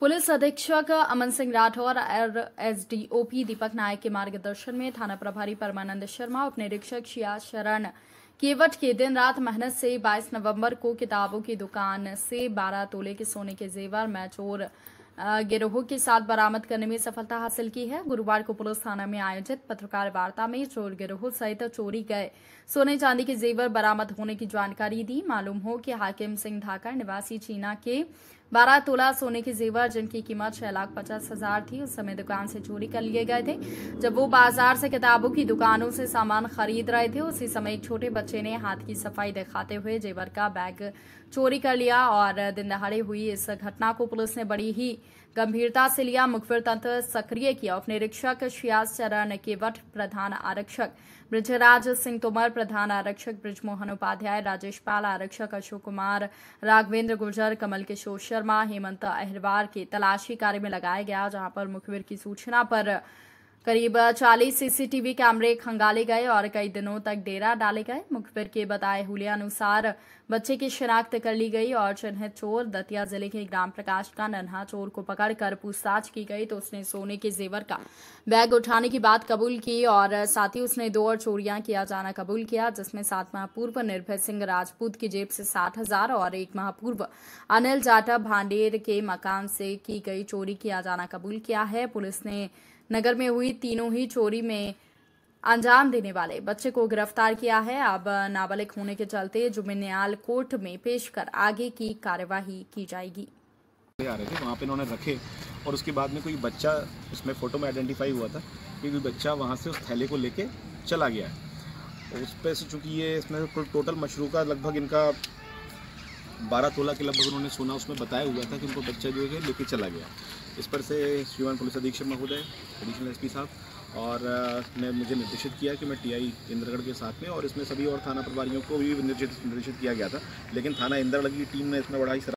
police अधीक्षक अमन सिंह राठौर और SDOP दीपक नायक के मार्गदर्शन में थाना प्रभारी परमानंद शर्मा उप निरीक्षक शिया शरण केवट के दिन रात मेहनत से 22 नवंबर को किताबों की दुकान से 12 तोले के सोने के जेवर मैचोर गिरोह के साथ बरामद करने में सफलता हासिल की है गुरुवार को पुलिस थाना में आयोजित पत्रकार वार्ता में चोर गिरोह सहित चोरी गए सोने चांदी के जेवर बरामद होने की जानकारी दी मालूम हो कि हाकिम सिंह धाकर निवासी चीना के बारह तोला सोने के जेवर जिनकी कीमत छह लाख पचास हजार थी उस समय दुकान से चोरी कर लिए गए थे जब वो बाजार से किताबों की दुकानों से सामान खरीद रहे थे उसी समय एक छोटे बच्चे ने हाथ की सफाई दिखाते हुए जेवर का बैग चोरी कर लिया और दिन दहाड़े हुई इस घटना को पुलिस ने बड़ी ही गंभीरता से लिया मुखबिर तंत्र सक्रिय किया उप निरीक्षक श्यास चरण केवट प्रधान आरक्षक ब्रजराज सिंह तोमर प्रधान आरक्षक ब्रजमोहन उपाध्याय राजेश पाल आरक्षक अशोक कुमार राघवेंद्र गुर्जर कमल किशोर शर्मा हेमंत अहिरवार के तलाशी कार्य में लगाया गया जहां पर मुखबिर की सूचना पर करीब 40 सीसीटीवी कैमरे खंगाले गए और कई दिनों तक डेरा डाले गए मुखबिर के बताए हुलिया अनुसार बच्चे की शिनाख्त कर ली गई और चिन्हित चोर दतिया जिले के ग्राम प्रकाश का नन्हा चोर को पकड़कर पूछताछ की गई तो उसने सोने के जेवर का बैग उठाने की बात कबूल की और साथ ही उसने दो और चोरियां किया जाना कबूल किया जिसमें सात माह पूर्व निर्भय सिंह राजपूत की जेब से साठ हजार और एक माह पूर्व अनिल जाटा भांडेर के मकान से की गई चोरी किया जाना कबूल किया है पुलिस ने नगर में हुई तीनों ही चोरी में अंजाम देने वाले बच्चे को गिरफ्तार किया है अब नाबालिग होने के चलते जुमेन्याल कोर्ट में पेश कर आगे की कार्यवाही की जाएगी आ रहे थे वहाँ पे इन्होंने रखे और उसके बाद में कोई बच्चा उसमें फ़ोटो में आइडेंटिफाई हुआ था कि कोई बच्चा वहाँ से उस थैले को लेके चला गया है उस पर से चूँकि ये इसमें टोटल मशरू का लगभग इनका बारह तोला के लगभग उन्होंने सोना उसमें बताया हुआ था कि उनको बच्चा जो है लेके चला गया इस पर से श्रीवान पुलिस अधीक्षक महोदय एडिशनल एसपी साहब और ने मुझे निर्देशित किया कि मैं टीआई इंद्रगढ़ के साथ में और इसमें सभी और थाना प्रभारियों को भी निर्देशित निर्देशित किया गया था लेकिन थाना इंद्रगढ़ की टीम ने इसमें बड़ा ही